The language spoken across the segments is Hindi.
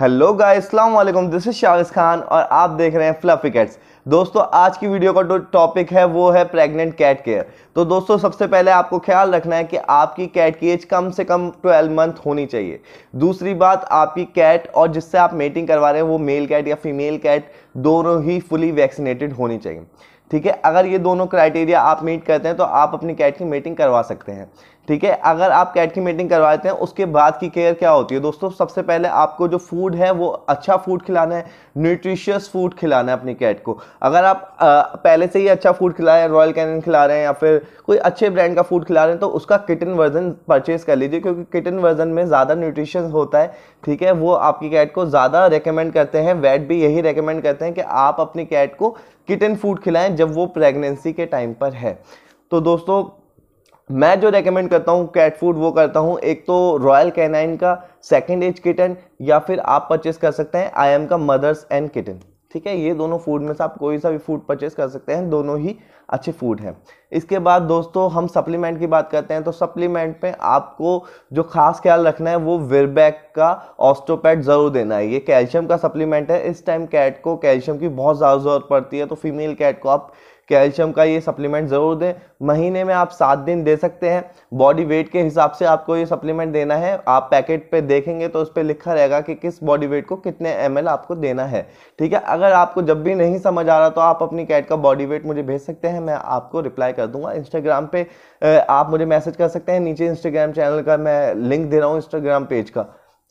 हेलो गाइस वालेकुम दिस इज शाहिज खान और आप देख रहे हैं फ्लफी कैट्स दोस्तों आज की वीडियो का जो टॉपिक है वो है प्रेग्नेंट कैट केयर तो दोस्तों सबसे पहले आपको ख्याल रखना है कि आपकी कैट की एज कम से कम 12 मंथ होनी चाहिए दूसरी बात आपकी कैट और जिससे आप मेटिंग करवा रहे हैं वो मेल कैट या फीमेल कैट दोनों ही फुली वैक्सीनेटेड होनी चाहिए ठीक है अगर ये दोनों क्राइटेरिया आप मीट करते हैं तो आप अपनी कैट की मेटिंग करवा सकते हैं ठीक है अगर आप कैट की मीटिंग करवाते हैं उसके बाद की केयर क्या होती है दोस्तों सबसे पहले आपको जो फूड है वो अच्छा फूड खिलाना है न्यूट्रिशियस फूड खिलाना है अपनी कैट को अगर आप आ, पहले से ही अच्छा फूड खिला रहे हैं रॉयल कैनन खिला रहे हैं या फिर कोई अच्छे ब्रांड का फूड खिला रहे हैं तो उसका किटन वर्जन परचेज कर लीजिए क्योंकि किटन वर्जन में ज़्यादा न्यूट्रिशन होता है ठीक है वो आपकी कैट को ज़्यादा रिकमेंड करते हैं वेट भी यही रिकमेंड करते हैं कि आप अपनी कैट को किटन फूड खिलाएं जब वो प्रेगनेंसी के टाइम पर है तो दोस्तों मैं जो रेकमेंड करता हूँ कैट फूड वो करता हूँ एक तो रॉयल कैनाइन का सेकेंड एज किटन या फिर आप परचेस कर सकते हैं आई एम का मदर्स एंड किटन ठीक है ये दोनों फूड में से आप कोई सा भी फूड परचेस कर सकते हैं दोनों ही अच्छे फूड हैं इसके बाद दोस्तों हम सप्लीमेंट की बात करते हैं तो सप्लीमेंट में आपको जो खास ख्याल रखना है वो विरबैक का ऑस्टोपैट ज़रूर देना है ये कैल्शियम का सप्लीमेंट है इस टाइम कैट को कैल्शियम की बहुत ज़्यादा ज़रूरत पड़ती है तो फीमेल कैट को आप कैल्शियम का ये सप्लीमेंट ज़रूर दें महीने में आप सात दिन दे सकते हैं बॉडी वेट के हिसाब से आपको ये सप्लीमेंट देना है आप पैकेट पे देखेंगे तो उस पर लिखा रहेगा कि किस बॉडी वेट को कितने एम आपको देना है ठीक है अगर आपको जब भी नहीं समझ आ रहा तो आप अपनी कैट का बॉडी वेट मुझे भेज सकते हैं मैं आपको रिप्लाई कर दूंगा इंस्टाग्राम पर आप मुझे मैसेज कर सकते हैं नीचे इंस्टाग्राम चैनल का मैं लिंक दे रहा हूँ इंस्टाग्राम पेज का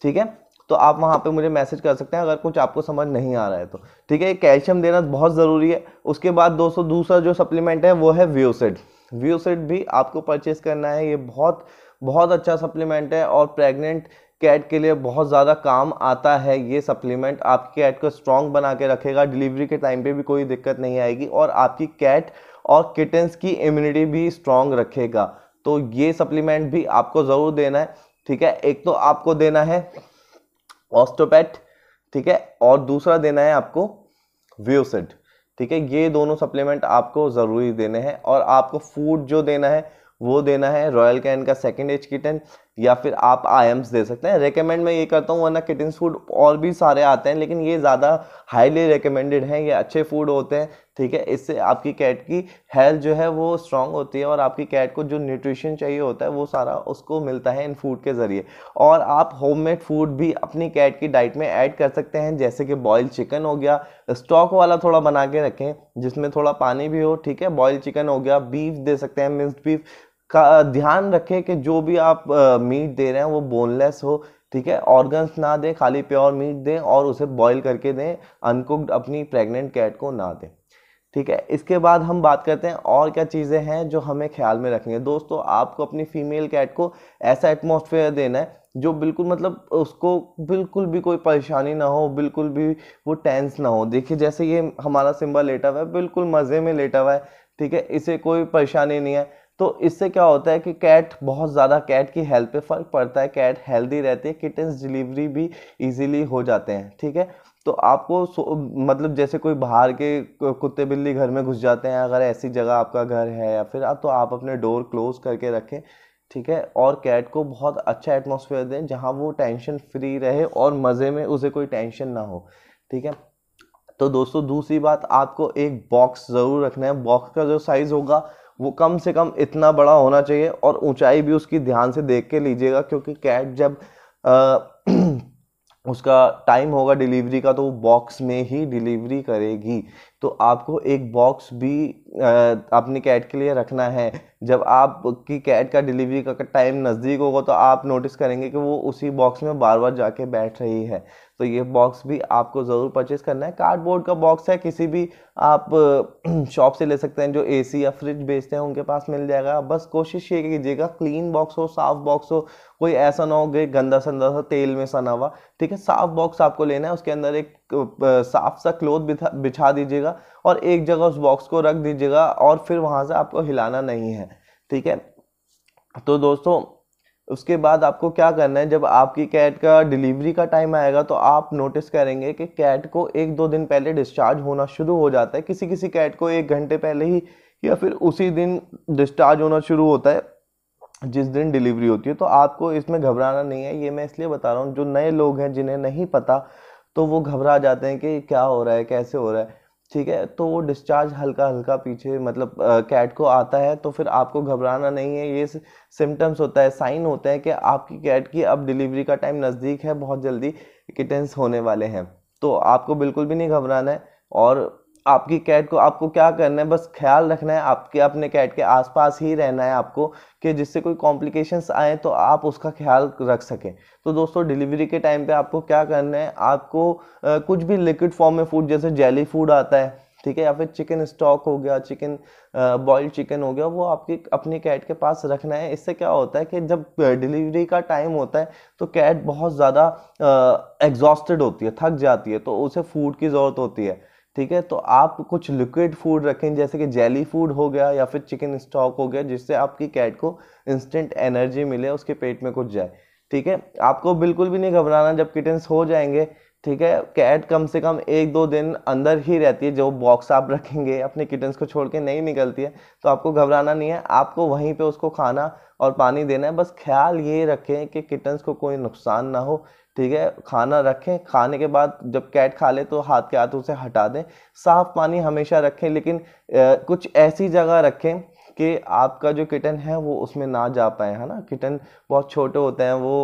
ठीक है तो आप वहाँ पे मुझे मैसेज कर सकते हैं अगर कुछ आपको समझ नहीं आ रहा है तो ठीक है कैल्शियम देना बहुत ज़रूरी है उसके बाद दोस्तों दूसरा जो सप्लीमेंट है वो है व्यूसिड व्योसेड भी आपको परचेज़ करना है ये बहुत बहुत अच्छा सप्लीमेंट है और प्रेग्नेंट कैट के लिए बहुत ज़्यादा काम आता है ये सप्लीमेंट आपकी कैट को स्ट्रॉन्ग बना के रखेगा डिलीवरी के टाइम पे भी कोई दिक्कत नहीं आएगी और आपकी कैट और किटन्स की इम्यूनिटी भी स्ट्रॉन्ग रखेगा तो ये सप्लीमेंट भी आपको ज़रूर देना है ठीक है एक तो आपको देना है ऑस्टोपैट ठीक है और दूसरा देना है आपको व्यूसिड ठीक है ये दोनों सप्लीमेंट आपको ज़रूरी देने हैं और आपको फूड जो देना है वो देना है रॉयल कैन का सेकेंड एज किटन या फिर आप आयम्स दे सकते हैं रेकमेंड मैं ये करता हूँ वरना किटन्स फूड और भी सारे आते हैं लेकिन ये ज़्यादा हाईली रिकमेंडेड हैं ये अच्छे फूड होते हैं ठीक है इससे आपकी कैट की हेल्थ जो है वो स्ट्रांग होती है और आपकी कैट को जो न्यूट्रिशन चाहिए होता है वो सारा उसको मिलता है इन फूड के ज़रिए और आप होममेड फूड भी अपनी कैट की डाइट में ऐड कर सकते हैं जैसे कि बॉयल चिकन हो गया स्टॉक वाला थोड़ा बना के रखें जिसमें थोड़ा पानी भी हो ठीक है बॉयल चिकन हो गया बीफ दे सकते हैं मिक्सड बीफ का ध्यान रखें कि जो भी आप मीट दे रहे हैं वो बोनलेस हो ठीक है ऑर्गन्स ना दें खाली प्योर मीट दें और उसे बॉईल करके दें अनकुक्ड अपनी प्रेग्नेंट कैट को ना दें ठीक है इसके बाद हम बात करते हैं और क्या चीज़ें हैं जो हमें ख्याल में रखेंगे दोस्तों आपको अपनी फीमेल कैट को ऐसा एटमोसफेयर देना है जो बिल्कुल मतलब उसको बिल्कुल भी कोई परेशानी ना हो बिल्कुल भी वो टेंस ना हो देखिए जैसे ये हमारा सिम्बा लेटा हुआ है बिल्कुल मज़े में लेटा हुआ है ठीक है इसे कोई परेशानी नहीं है तो इससे क्या होता है कि कैट बहुत ज़्यादा कैट की हेल्थ पे फ़र्क पड़ता है कैट हेल्दी रहती है किटन्स डिलीवरी भी इजीली हो जाते हैं ठीक है तो आपको मतलब जैसे कोई बाहर के कुत्ते बिल्ली घर में घुस जाते हैं अगर ऐसी जगह आपका घर है या फिर आप तो आप अपने डोर क्लोज करके रखें ठीक है और कैट को बहुत अच्छा एटमोसफेयर दें जहाँ वो टेंशन फ्री रहे और मज़े में उसे कोई टेंशन ना हो ठीक है तो दोस्तों दूसरी बात आपको एक बॉक्स ज़रूर रखना है बॉक्स का जो साइज़ होगा वो कम से कम इतना बड़ा होना चाहिए और ऊंचाई भी उसकी ध्यान से देख के लीजिएगा क्योंकि कैट जब आ, उसका टाइम होगा डिलीवरी का तो वो बॉक्स में ही डिलीवरी करेगी तो आपको एक बॉक्स भी अपने कैट के लिए रखना है जब आपकी कैट का डिलीवरी का टाइम नज़दीक होगा तो आप नोटिस करेंगे कि वो उसी बॉक्स में बार बार जाके बैठ रही है तो ये बॉक्स भी आपको ज़रूर परचेज़ करना है कार्डबोर्ड का बॉक्स है किसी भी आप शॉप से ले सकते हैं जो एसी या फ्रिज बेचते हैं उनके पास मिल जाएगा बस कोशिश ये कीजिएगा क्लीन बॉक्स हो साफ़ बॉक्स हो कोई ऐसा ना हो गंदा संदा सा तेल में सना हुआ ठीक है साफ़ बॉक्स आपको लेना है उसके अंदर एक साफ सा क्लोथ बिछा दीजिएगा और एक जगह उस बॉक्स को रख दीजिएगा और फिर वहाँ से आपको हिलाना नहीं है ठीक है तो दोस्तों उसके बाद आपको क्या करना है जब आपकी कैट का डिलीवरी का टाइम आएगा तो आप नोटिस करेंगे कि कैट को एक दो दिन पहले डिस्चार्ज होना शुरू हो जाता है किसी किसी कैट को एक घंटे पहले ही या फिर उसी दिन डिस्चार्ज होना शुरू होता है जिस दिन डिलीवरी होती है तो आपको इसमें घबराना नहीं है ये मैं इसलिए बता रहा हूँ जो नए लोग हैं जिन्हें नहीं पता तो वो घबरा जाते हैं कि क्या हो रहा है कैसे हो रहा है ठीक है तो वो डिस्चार्ज हल्का हल्का पीछे मतलब कैट को आता है तो फिर आपको घबराना नहीं है ये सिम्टम्स होता है साइन होता है कि आपकी कैट की अब डिलीवरी का टाइम नज़दीक है बहुत जल्दी किटेंस होने वाले हैं तो आपको बिल्कुल भी नहीं घबराना है और आपकी कैट को आपको क्या करना है बस ख्याल रखना है आपके अपने कैट के आसपास ही रहना है आपको कि जिससे कोई कॉम्प्लिकेशंस आए तो आप उसका ख्याल रख सकें तो दोस्तों डिलीवरी के टाइम पे आपको क्या करना है आपको आ, कुछ भी लिक्विड फॉर्म में फूड जैसे जेली फूड आता है ठीक है या फिर चिकन स्टॉक हो गया चिकन बॉयल्ड चिकन हो गया वो आपके अपनी कैट के पास रखना है इससे क्या होता है कि जब डिलीवरी का टाइम होता है तो कैट बहुत ज़्यादा एग्जॉस्टेड होती है थक जाती है तो उसे फूड की ज़रूरत होती है ठीक है तो आप कुछ लिक्विड फूड रखें जैसे कि जेली फूड हो गया या फिर चिकन स्टॉक हो गया जिससे आपकी कैट को इंस्टेंट एनर्जी मिले उसके पेट में कुछ जाए ठीक है आपको बिल्कुल भी नहीं घबराना जब किटन्स हो जाएंगे ठीक है कैट कम से कम एक दो दिन अंदर ही रहती है जो बॉक्स आप रखेंगे अपने किटन्स को छोड़ के नहीं निकलती है तो आपको घबराना नहीं है आपको वहीं पे उसको खाना और पानी देना है बस ख्याल ये रखें कि किटन्स को कोई नुकसान ना हो ठीक है खाना रखें खाने के बाद जब कैट खा ले तो हाथ के हाथ उसे हटा दें साफ़ पानी हमेशा रखें लेकिन आ, कुछ ऐसी जगह रखें कि आपका जो किटन है वो उसमें ना जा पाए है ना किटन बहुत छोटे होते हैं वो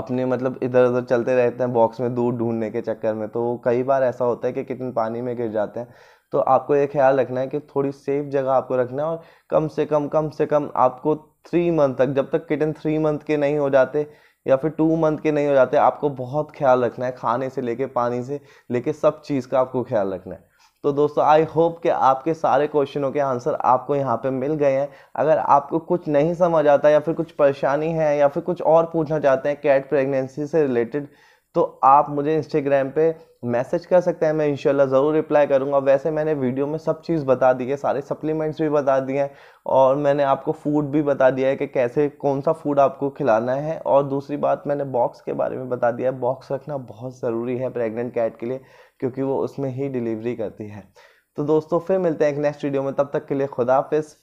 अपने मतलब इधर उधर चलते रहते हैं बॉक्स में दूध ढूंढने के चक्कर में तो कई बार ऐसा होता है कि किटन पानी में गिर जाते हैं तो आपको ये ख्याल रखना है कि थोड़ी सेफ जगह आपको रखना है और कम से कम कम से कम आपको थ्री मंथ तक जब तक किटन थ्री मंथ के नहीं हो जाते या फिर टू मंथ के नहीं हो जाते आपको बहुत ख्याल रखना है खाने से लेके पानी से लेके सब चीज़ का आपको ख्याल रखना है तो दोस्तों आई होप कि आपके सारे क्वेश्चनों के आंसर आपको यहाँ पे मिल गए हैं अगर आपको कुछ नहीं समझ आता या फिर कुछ परेशानी है या फिर कुछ और पूछना चाहते हैं कैट प्रेगनेंसी से रिलेटेड तो आप मुझे इंस्टाग्राम पे मैसेज कर सकते हैं मैं इंशाल्लाह ज़रूर रिप्लाई करूँगा वैसे मैंने वीडियो में सब चीज़ बता दी है सारे सप्लीमेंट्स भी बता दिए हैं और मैंने आपको फूड भी बता दिया है कि कैसे कौन सा फूड आपको खिलाना है और दूसरी बात मैंने बॉक्स के बारे में बता दिया है बॉक्स रखना बहुत ज़रूरी है प्रेग्नेंट कैट के लिए क्योंकि वो उसमें ही डिलीवरी करती है तो दोस्तों फिर मिलते हैं एक नेक्स्ट वीडियो में तब तक के लिए खुदाफिज